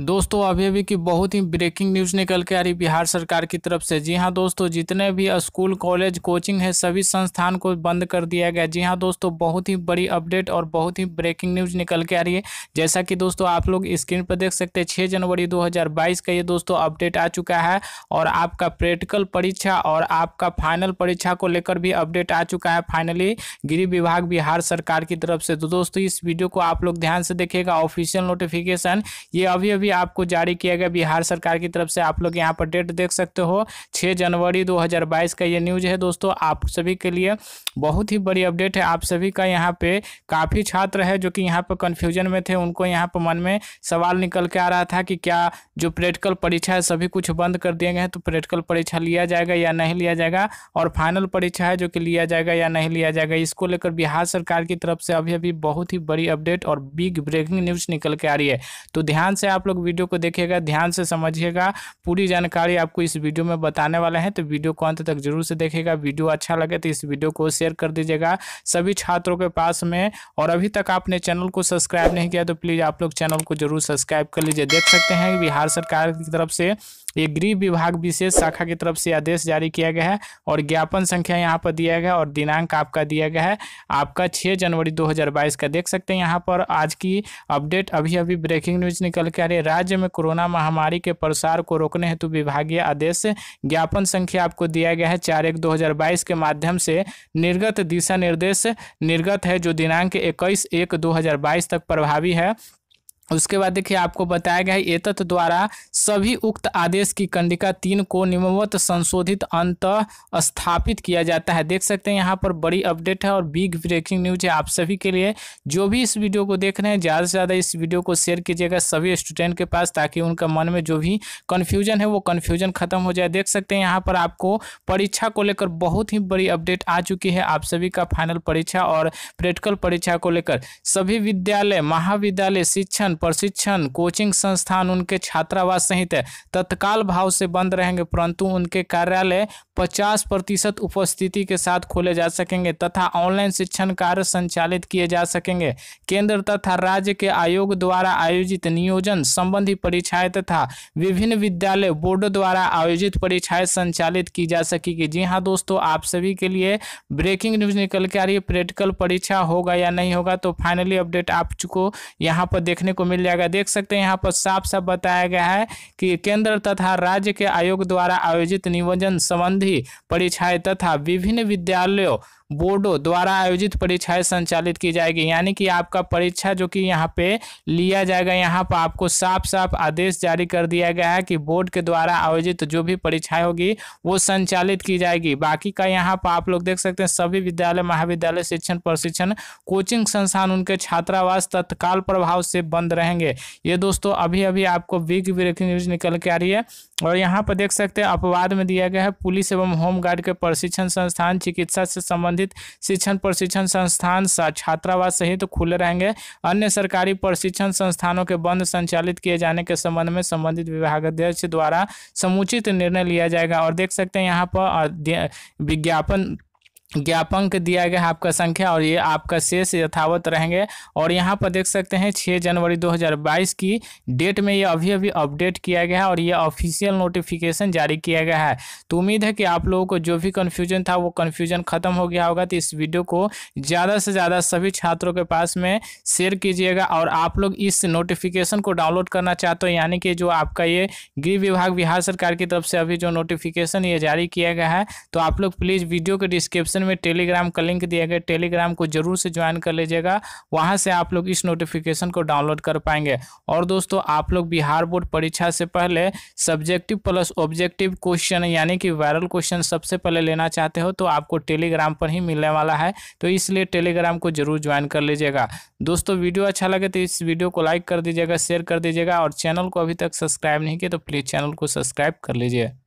दोस्तों अभी अभी की बहुत ही ब्रेकिंग न्यूज़ निकल के आ रही बिहार सरकार की तरफ से जी हाँ दोस्तों जितने भी स्कूल कॉलेज कोचिंग है सभी संस्थान को बंद कर दिया गया जी हाँ दोस्तों बहुत ही बड़ी अपडेट और बहुत ही ब्रेकिंग न्यूज़ निकल के आ रही है जैसा कि दोस्तों आप लोग स्क्रीन पर देख सकते हैं छः जनवरी दो का ये दोस्तों अपडेट आ चुका है और आपका प्रैक्टिकल परीक्षा और आपका फाइनल परीक्षा को लेकर भी अपडेट आ चुका है फाइनली गृह विभाग बिहार सरकार की तरफ से तो दोस्तों इस वीडियो को आप लोग ध्यान से देखेगा ऑफिशियल नोटिफिकेशन ये अभी भी आपको जारी किया गया बिहार सरकार की तरफ से आप लोग यहाँ पर डेट देख सकते हो छः जनवरी दो का ये न्यूज है दोस्तों आप सभी के लिए बहुत ही बड़ी अपडेट है आप सभी का यहाँ पे काफ़ी छात्र है जो कि यहाँ पर कन्फ्यूजन में थे उनको यहाँ पर मन में सवाल निकल के आ रहा था कि क्या जो प्रैक्टिकल परीक्षा है सभी कुछ बंद कर दिए गए हैं तो प्रैक्टिकल परीक्षा लिया जाएगा या नहीं लिया जाएगा और फाइनल परीक्षा है जो कि लिया जाएगा या नहीं लिया जाएगा इसको लेकर बिहार सरकार की तरफ से अभी अभी बहुत ही बड़ी अपडेट और बिग ब्रेकिंग न्यूज निकल के आ रही है तो ध्यान से आप लोग लोग वीडियो को देखिएगा ध्यान से समझिएगा पूरी जानकारी आपको इस वीडियो में बताने वाले हैं तो वीडियो को अंत तक जरूर से देखिएगा वीडियो अच्छा लगे तो इस वीडियो को शेयर कर दीजिएगा सभी छात्रों के पास में और अभी तक आपने चैनल को सब्सक्राइब नहीं किया तो प्लीज़ आप लोग चैनल को जरूर सब्सक्राइब कर लीजिए देख सकते हैं बिहार सरकार की तरफ से ये गृह विभाग विशेष शाखा की तरफ से आदेश जारी किया गया है और ज्ञापन संख्या यहाँ पर दिया गया और दिनांक आपका दिया गया है आपका 6 जनवरी 2022 का देख सकते हैं यहाँ पर आज की अपडेट अभी अभी ब्रेकिंग न्यूज निकल के आ रही है राज्य में कोरोना महामारी के प्रसार को रोकने हेतु विभागीय आदेश ज्ञापन संख्या आपको दिया गया है चार एक दो के माध्यम से निर्गत दिशा निर्देश निर्गत है जो दिनांक इक्कीस एक दो तक प्रभावी है उसके बाद देखिए आपको बताया गया है एतत् द्वारा सभी उक्त आदेश की कंडिका तीन को निमवत संशोधित अंत स्थापित किया जाता है देख सकते हैं यहाँ पर बड़ी अपडेट है और बिग ब्रेकिंग न्यूज है आप सभी के लिए जो भी इस वीडियो को देख रहे हैं ज़्यादा से ज़्यादा इस वीडियो को शेयर कीजिएगा सभी स्टूडेंट के पास ताकि उनका मन में जो भी कन्फ्यूजन है वो कन्फ्यूजन खत्म हो जाए देख सकते हैं यहाँ पर आपको परीक्षा को लेकर बहुत ही बड़ी अपडेट आ चुकी है आप सभी का फाइनल परीक्षा और प्रैक्टिकल परीक्षा को लेकर सभी विद्यालय महाविद्यालय शिक्षण शिक्षण प्रशिक्षण कोचिंग संस्थान उनके छात्रावास सहित तत्काल भाव से बंद रहेंगे परंतु उनके कार्यालय पचास प्रतिशत उपस्थिति के साथ खोले जा सकेंगे तथा ऑनलाइन शिक्षण कार्य संचालित किए जा सकेंगे केंद्र तथा राज्य के आयोग द्वारा आयोजित नियोजन संबंधी परीक्षाएं तथा विभिन्न विद्यालय बोर्ड द्वारा आयोजित परीक्षाएं संचालित की जा सकेगी जी हाँ दोस्तों आप सभी के लिए ब्रेकिंग न्यूज निकल के आ रही है प्रैक्टिकल परीक्षा होगा या नहीं होगा तो फाइनली अपडेट आप चुको यहाँ पर देखने को आपको मिल जाएगा देख सकते हैं यहाँ पर साफ साफ बताया गया है कि केंद्र तथा राज्य के आयोग द्वारा आयोजित नियोजन संबंधी परीक्षाएं तथा विभिन्न विद्यालयों बोर्डो द्वारा आयोजित परीक्षाएं संचालित की जाएगी यानी कि आपका परीक्षा जो कि यहाँ पे लिया जाएगा यहाँ पर आपको साफ साफ आदेश जारी कर दिया गया है कि बोर्ड के द्वारा आयोजित जो भी परीक्षाएं होगी वो संचालित की जाएगी बाकी का यहाँ पर आप लोग देख सकते हैं सभी विद्यालय महाविद्यालय शिक्षण प्रशिक्षण कोचिंग संस्थान उनके छात्रावास तत्काल प्रभाव से बंद रहेंगे ये दोस्तों अभी अभी आपको बिग ब्रेकिंग न्यूज निकल के आ रही है और यहाँ पर देख सकते हैं अपवाद में दिया गया है पुलिस एवं होमगार्ड के प्रशिक्षण संस्थान चिकित्सा से संबंधित संबंधित शिक्षण प्रशिक्षण संस्थान छात्रावास सहित तो खुले रहेंगे अन्य सरकारी प्रशिक्षण संस्थानों के बंद संचालित किए जाने के संबंध में संबंधित विभाग अध्यक्ष द्वारा समुचित निर्णय लिया जाएगा और देख सकते हैं यहाँ पर विज्ञापन ज्ञापंक दिया गया है आपका संख्या और ये आपका शेष यथावत रहेंगे और यहाँ पर देख सकते हैं 6 जनवरी 2022 की डेट में ये अभी अभी अपडेट किया गया है और ये ऑफिशियल नोटिफिकेशन जारी किया गया है तो उम्मीद है कि आप लोगों को जो भी कन्फ्यूजन था वो कन्फ्यूजन खत्म हो गया होगा तो इस वीडियो को ज़्यादा से ज़्यादा सभी छात्रों के पास में शेयर कीजिएगा और आप लोग इस नोटिफिकेशन को डाउनलोड करना चाहते हो यानी कि जो आपका ये गृह विभाग बिहार सरकार की तरफ से अभी जो नोटिफिकेशन ये जारी किया गया है तो आप लोग प्लीज़ वीडियो के डिस्क्रिप्शन डिस्क्रिप्शन में टेलीग्राम का लिंक दिया गया टेलीग्राम को जरूर से ज्वाइन कर लीजिएगा वहाँ से आप लोग इस नोटिफिकेशन को डाउनलोड कर पाएंगे और दोस्तों आप लोग बिहार बोर्ड परीक्षा से पहले सब्जेक्टिव प्लस ऑब्जेक्टिव क्वेश्चन यानी कि वायरल क्वेश्चन सबसे पहले लेना चाहते हो तो आपको टेलीग्राम पर ही मिलने वाला है तो इसलिए टेलीग्राम को जरूर ज्वाइन कर लीजिएगा दोस्तों वीडियो अच्छा लगे तो इस वीडियो को लाइक कर दीजिएगा शेयर कर दीजिएगा और चैनल को अभी तक सब्सक्राइब नहीं किया तो प्लीज़ चैनल को सब्सक्राइब कर लीजिए